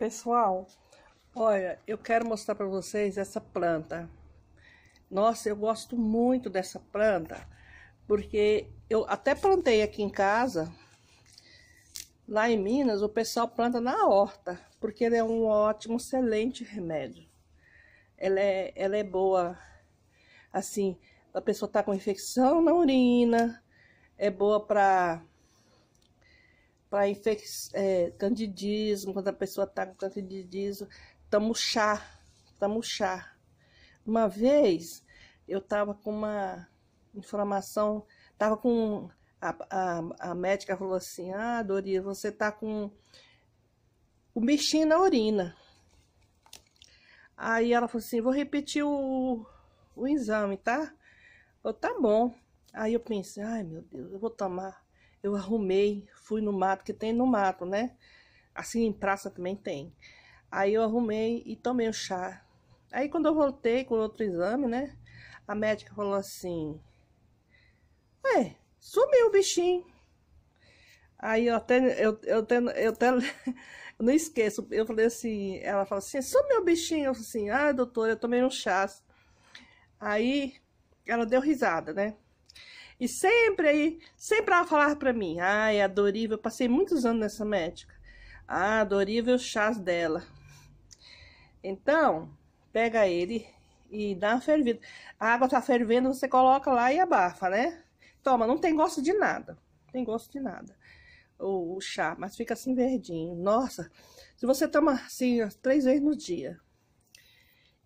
Pessoal, olha, eu quero mostrar para vocês essa planta. Nossa, eu gosto muito dessa planta, porque eu até plantei aqui em casa. Lá em Minas, o pessoal planta na horta, porque ele é um ótimo, excelente remédio. Ela é, ela é boa, assim, a pessoa tá com infecção na urina, é boa para para é, candidismo, quando a pessoa está com candidismo, tamo chá, tamo chá. Uma vez eu tava com uma inflamação, tava com a, a, a médica falou assim: "Ah, Doria, você tá com o bichinho na urina". Aí ela falou assim: "Vou repetir o, o exame, tá?" Eu, tá bom. Aí eu pensei: "Ai, meu Deus, eu vou tomar eu arrumei, fui no mato, que tem no mato, né? Assim em praça também tem. Aí eu arrumei e tomei o chá. Aí quando eu voltei com outro exame, né? A médica falou assim: Ué, sumiu o bichinho. Aí eu até, eu, eu, até, eu até eu não esqueço, eu falei assim, ela falou assim, sumiu o bichinho, eu falei assim, ah, doutora, eu tomei um chá. Aí ela deu risada, né? E sempre aí, sempre ela falava pra mim, ai, a Doriva, eu passei muitos anos nessa médica. Ah, a Doriva e os chás dela. Então, pega ele e dá uma fervida. A água tá fervendo, você coloca lá e abafa, né? Toma, não tem gosto de nada. Não tem gosto de nada. O, o chá, mas fica assim verdinho. Nossa, se você toma assim três vezes no dia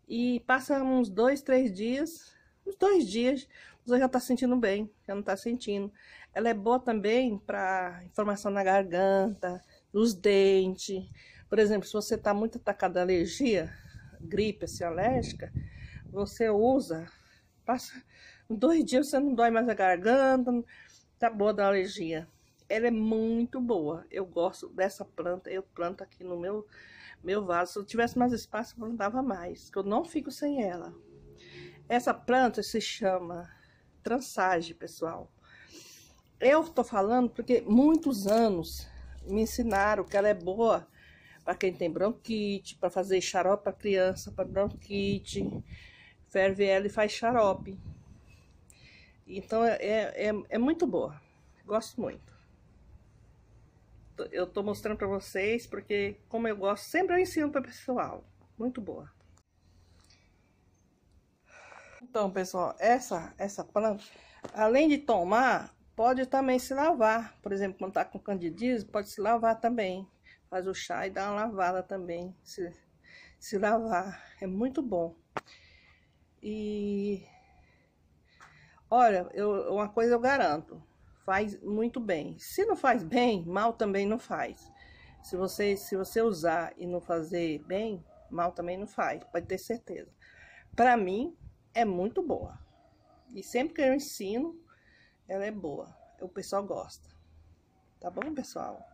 e passa uns dois, três dias, Uns dois dias, você já está sentindo bem, já não está sentindo. Ela é boa também para inflamação na garganta, nos dentes. Por exemplo, se você está muito atacado de alergia, gripe, assim, alérgica, você usa, passa dois dias você não dói mais a garganta, tá boa da alergia. Ela é muito boa. Eu gosto dessa planta, eu planto aqui no meu meu vaso. Se eu tivesse mais espaço, eu plantava mais, que eu não fico sem ela. Essa planta se chama trançagem, pessoal. Eu tô falando porque muitos anos me ensinaram que ela é boa para quem tem bronquite, para fazer xarope para criança, para bronquite. Ferve ela e faz xarope. Então é, é, é, é muito boa. Gosto muito. Eu tô mostrando para vocês porque, como eu gosto, sempre eu ensino para pessoal. Muito boa. Então, pessoal, essa, essa planta, além de tomar, pode também se lavar. Por exemplo, quando tá com candidíase, pode se lavar também. Faz o chá e dá uma lavada também. Se, se lavar, é muito bom. E... Olha, eu, uma coisa eu garanto, faz muito bem. Se não faz bem, mal também não faz. Se você, se você usar e não fazer bem, mal também não faz, pode ter certeza. Para mim, é muito boa. E sempre que eu ensino, ela é boa. O pessoal gosta. Tá bom, pessoal?